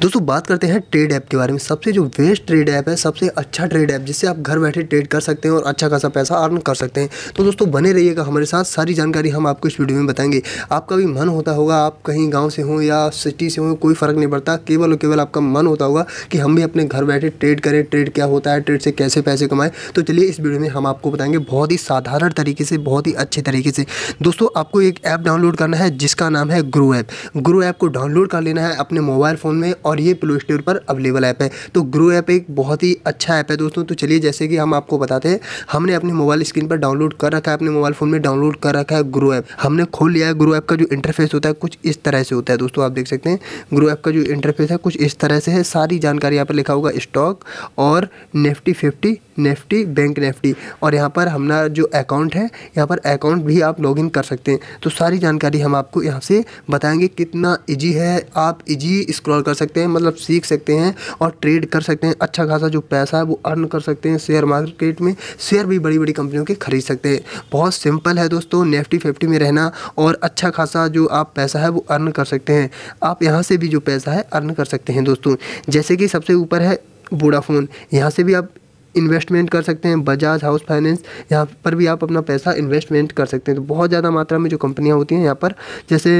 दोस्तों बात करते हैं ट्रेड ऐप के बारे में सबसे जो बेस्ट ट्रेड ऐप है सबसे अच्छा ट्रेड ऐप जिससे आप घर बैठे ट्रेड कर सकते हैं और अच्छा खासा पैसा अर्न कर सकते हैं तो दोस्तों बने रहिएगा हमारे साथ सारी जानकारी हम आपको इस वीडियो में बताएंगे आपका भी मन होता होगा आप कहीं गाँव से हों या सिटी से हों कोई फ़र्क नहीं पड़ता केवल और केवल आपका मन होता होगा कि हम भी अपने घर बैठे ट्रेड करें ट्रेड क्या होता है ट्रेड से कैसे पैसे कमाएँ तो चलिए इस वीडियो में हम आपको बताएंगे बहुत ही साधारण तरीके से बहुत ही अच्छे तरीके से दोस्तों आपको एक ऐप डाउनलोड करना है जिसका नाम है ग्रो ऐप ग्रो ऐप को डाउनलोड कर लेना है अपने मोबाइल फ़ोन में और और ये प्ले स्टोर पर अवेलेबल ऐप है तो ग्रो ऐप एक बहुत ही अच्छा ऐप है दोस्तों तो चलिए जैसे कि हम आपको बताते हैं हमने अपने मोबाइल स्क्रीन पर डाउनलोड कर रखा है अपने मोबाइल फ़ोन में डाउनलोड कर रखा है ग्रो ऐप हमने खोल लिया है ग्रो ऐप का जो इंटरफेस होता है कुछ इस तरह से होता है दोस्तों आप देख सकते हैं ग्रो ऐप का जो इंटरफेस है कुछ इस तरह से है सारी जानकारी यहाँ पर लिखा होगा स्टॉक और Nifty fifty Nifty bank Nifty और यहाँ पर हमारा जो अकाउंट है यहाँ पर अकाउंट भी आप लॉगिन कर सकते हैं तो सारी जानकारी हम आपको यहाँ से बताएंगे कितना इजी है आप इजी स्क्रॉल कर सकते हैं मतलब सीख सकते हैं और ट्रेड कर सकते हैं अच्छा खासा जो पैसा है वो अर्न कर सकते हैं शेयर मार्केट में शेयर भी बड़ी बड़ी कंपनियों के खरीद सकते हैं बहुत सिंपल है दोस्तों निफ्टी फिफ्टी में रहना और अच्छा खासा जो आप पैसा है वो अर्न कर सकते हैं आप यहाँ से भी जो पैसा है अर्न कर सकते हैं दोस्तों जैसे कि सबसे ऊपर है बूढ़ाफोन यहाँ से भी आप इन्वेस्टमेंट कर सकते हैं बजाज हाउस फाइनेंस यहाँ पर भी आप अपना पैसा इन्वेस्टमेंट कर सकते हैं तो बहुत ज़्यादा मात्रा में जो कंपनियाँ होती हैं यहाँ पर जैसे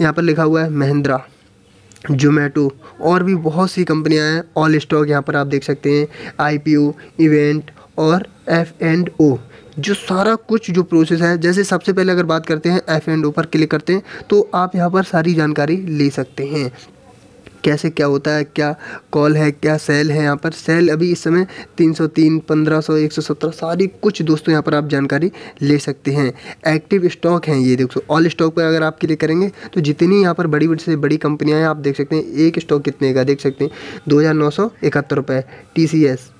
यहाँ पर लिखा हुआ है महिंद्रा जोमेटो और भी बहुत सी कंपनियाँ हैं ऑल स्टॉक यहाँ पर आप देख सकते हैं ओ इवेंट और एफ एंड ओ जो सारा कुछ जो प्रोसेस है जैसे सबसे पहले अगर बात करते हैं एफ एंड ओ पर क्लिक करते हैं तो आप यहाँ पर सारी जानकारी ले सकते हैं कैसे क्या होता है क्या कॉल है क्या सेल है यहाँ पर सेल अभी इस समय तीन सौ तीन पंद्रह सौ एक सौ सत्रह सारी कुछ दोस्तों यहाँ पर आप जानकारी ले सकते हैं एक्टिव स्टॉक हैं ये देखो ऑल स्टॉक पर अगर आप क्लिक करेंगे तो जितनी यहाँ पर बड़ी बड़ी से बड़ी कंपनियाँ हैं आप देख सकते हैं एक स्टॉक कितने का देख सकते हैं दो हज़ार नौ सौ इकहत्तर रुपये T C S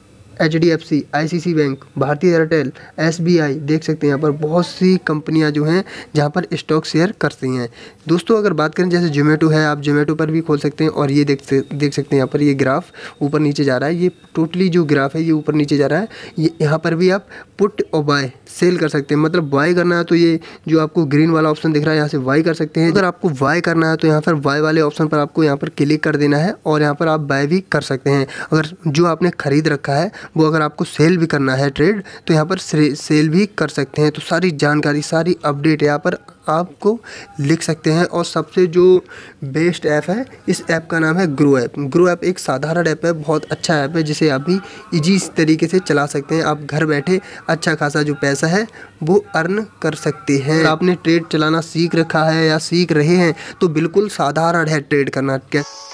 H D F C I C C bank Bharti Airtel S B I देख सकते हैं यहाँ पर बहुत सी कंपनियाँ जो हैं जहाँ पर स्टॉक शेयर करती हैं दोस्तों अगर बात करें जैसे जोमेटो है आप जोमेटो पर भी खोल सकते हैं और ये देख देख सकते हैं यहाँ पर ये ग्राफ ऊपर नीचे जा रहा है ये टोटली जो ग्राफ है ये ऊपर नीचे जा रहा है ये यहाँ पर भी आप पुट और बाय सेल कर सकते हैं मतलब बाय करना है तो ये जो आपको ग्रीन वाला ऑप्शन दिख रहा है यहाँ से वाई कर सकते हैं अगर आपको बाय करना है तो यहाँ पर बाय वाले ऑप्शन पर आपको यहाँ पर क्लिक कर देना है और यहाँ पर आप बाय भी कर सकते हैं अगर जो आपने ख़रीद रखा है वो अगर आपको सेल भी करना है ट्रेड तो यहाँ पर सेल भी कर सकते हैं तो सारी जानकारी सारी अपडेट यहाँ पर आपको लिख सकते हैं और सबसे जो बेस्ट ऐप है इस ऐप का नाम है ग्रो ऐप ग्रो ऐप एक साधारण ऐप है बहुत अच्छा ऐप है जिसे आप भी ईजी तरीके से चला सकते हैं आप घर बैठे अच्छा खासा जो पैसा है वो अर्न कर सकते हैं आपने ट्रेड चलाना सीख रखा है या सीख रहे हैं तो बिल्कुल साधारण है ट्रेड करना क्या